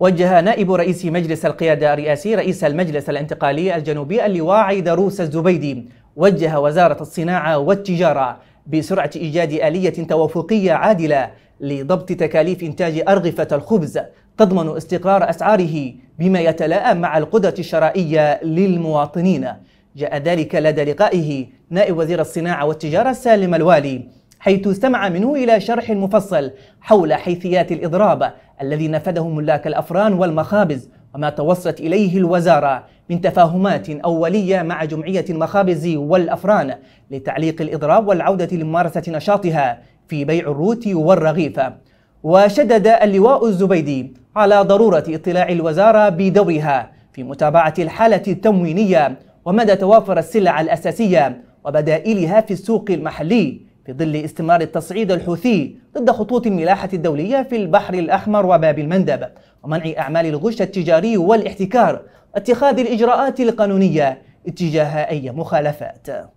وجه نائب رئيس مجلس القيادة الرئاسي رئيس المجلس الانتقالي الجنوبي اللواعي دروس الزبيدي وجه وزارة الصناعة والتجارة بسرعة إيجاد آلية توافقية عادلة لضبط تكاليف إنتاج أرغفة الخبز تضمن استقرار أسعاره بما يتلاءم مع القدرة الشرائية للمواطنين جاء ذلك لدى لقائه نائب وزير الصناعة والتجارة سالم الوالي حيث استمع منه إلى شرح مفصل حول حيثيات الإضراب الذي نفذه ملاك الأفران والمخابز وما توصلت إليه الوزارة من تفاهمات أولية مع جمعية المخابز والأفران لتعليق الإضراب والعودة لممارسة نشاطها في بيع الروت والرغيف وشدد اللواء الزبيدي على ضرورة اطلاع الوزارة بدورها في متابعة الحالة التموينية ومدى توافر السلع الأساسية وبدائلها في السوق المحلي في ظل استمرار التصعيد الحوثي ضد خطوط الملاحة الدولية في البحر الأحمر وباب المندب ومنع أعمال الغش التجاري والاحتكار اتخاذ الإجراءات القانونية اتجاه أي مخالفات